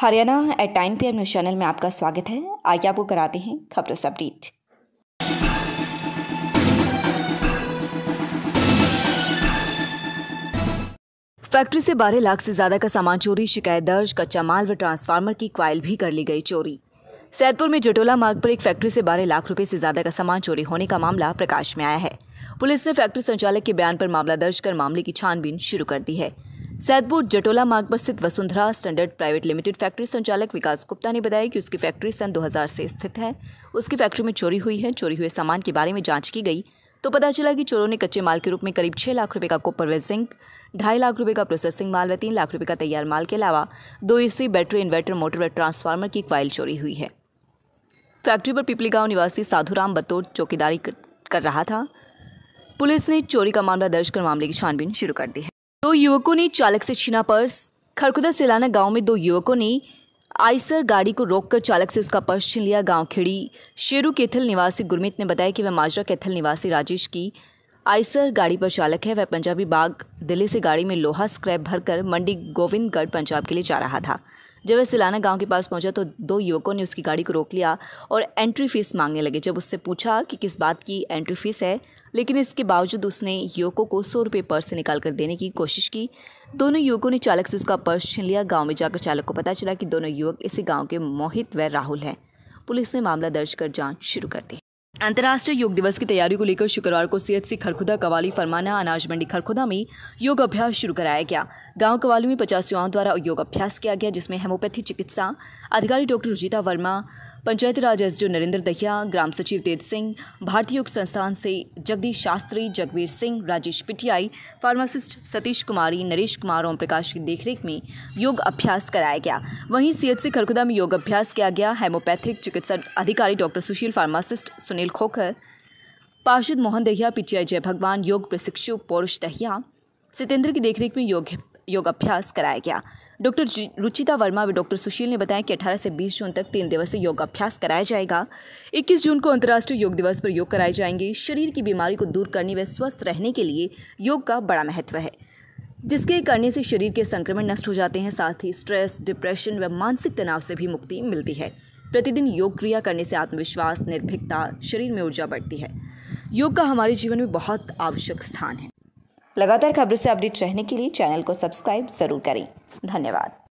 Haryana at time P news channel में आपका स्वागत है आइए आपको कराते हैं खबरों से अपडेट फैक्ट्री से बारह लाख से ज्यादा का सामान चोरी शिकायत दर्ज कच्चा माल व ट्रांसफार्मर की क्वाइल भी कर ली गई चोरी सैदपुर में जटोला मार्ग पर एक फैक्ट्री से बारह लाख रुपए से ज्यादा का सामान चोरी होने का मामला प्रकाश में आया है पुलिस ने फैक्ट्री संचालक के बयान पर मामला दर्ज कर मामले की छानबीन शुरू कर दी है सैदपुर जटोला मार्ग पर स्थित Vasundhara standard private limited factory संचालक विकास गुप्ता ने बताया कि उसकी फैक्ट्री सन 2000 से स्थित है उसकी फैक्ट्री में चोरी हुई है चोरी हुए सामान के बारे में जांच की गई तो पता चला कि चोरों ने कच्चे माल के रूप में करीब छह लाख रुपए का कोपर जिंक ढाई लाख रुपए का प्रोसेसिंग माल व तीन लाख रुपए का तैयार माल के अलावा दो एसी बैटरी इन्वर्टर मोटर व ट्रांसफार्मर की क्वाइल चोरी हुई है फैक्ट्री पर पिपली गांव निवासी साधुराम बतौर चौकीदारी कर रहा था पुलिस ने चोरी का मामला दर्ज कर मामले की छानबीन शुरू कर दी है दो युवकों ने चालक से छीना पर्स खरखुदा सिलाना गांव में दो युवकों ने आइसर गाड़ी को रोककर चालक से उसका पर्स छीन लिया गांव खेड़ी शेरू केथल निवासी गुरमीत ने बताया कि वह माजरा केथल निवासी राजेश की आइसर गाड़ी पर चालक है वह पंजाबी बाग दिल्ली से गाड़ी में लोहा स्क्रैप भरकर मंडी गोविंदगढ़ पंजाब के लिए जा रहा था जब वह सिलाना गांव के पास पहुंचा तो दो युवकों ने उसकी गाड़ी को रोक लिया और एंट्री फीस मांगने लगे जब उससे पूछा कि किस बात की एंट्री फीस है लेकिन इसके बावजूद उसने युवकों को सौ रुपये पर्स से निकाल कर देने की कोशिश की दोनों युवकों ने चालक से उसका पर्स छीन लिया गाँव में जाकर चालक को पता चला कि दोनों युवक इसी गाँव के मोहित व राहुल हैं पुलिस ने मामला दर्ज कर जाँच शुरू कर दी अंतर्राष्ट्रीय योग दिवस की तैयारी को लेकर शुक्रवार को सीएचसी खरखुदा कवाली फरमाना अनाज मंडी खरखुदा में योग अभ्यास शुरू कराया गया गांव कवाली में पचास युवाओं द्वारा योग अभ्यास किया गया जिसमें हेमोपैथी चिकित्सा अधिकारी डॉक्टर रुजिता वर्मा पंचायती राज एस नरेंद्र दहिया ग्राम सचिव तेज सिंह भारतीय योग संस्थान से जगदीश शास्त्री जगवीर सिंह राजेश पिटियाई फार्मासिस्ट सतीश कुमारी नरेश कुमार ओम प्रकाश की देखरेख में योग अभ्यास कराया गया वहीं सीएचसी खरखुदा में योग अभ्यास किया गया हेमोपैथिक चिकित्सा अधिकारी डॉक्टर सुशील फार्मासिस्ट सुनील खोखर पार्षद मोहन दहिया पीटीआई जय भगवान योग प्रशिक्षु पौरुष दहिया सितेंद्र की देखरेख में योग योग अभ्यास कराया गया डॉक्टर रुचिता वर्मा व डॉक्टर सुशील ने बताया कि 18 से 20 जून तक तीन दिवसीय योगाभ्यास कराया जाएगा 21 जून को अंतर्राष्ट्रीय योग दिवस पर योग कराए जाएंगे शरीर की बीमारी को दूर करने व स्वस्थ रहने के लिए योग का बड़ा महत्व है जिसके करने से शरीर के संक्रमण नष्ट हो जाते हैं साथ ही स्ट्रेस डिप्रेशन व मानसिक तनाव से भी मुक्ति मिलती है प्रतिदिन योग क्रिया करने से आत्मविश्वास निर्भीकता शरीर में ऊर्जा बढ़ती है योग का हमारे जीवन में बहुत आवश्यक स्थान है लगातार खबरों से अपडेट रहने के लिए चैनल को सब्सक्राइब जरूर करें धन्यवाद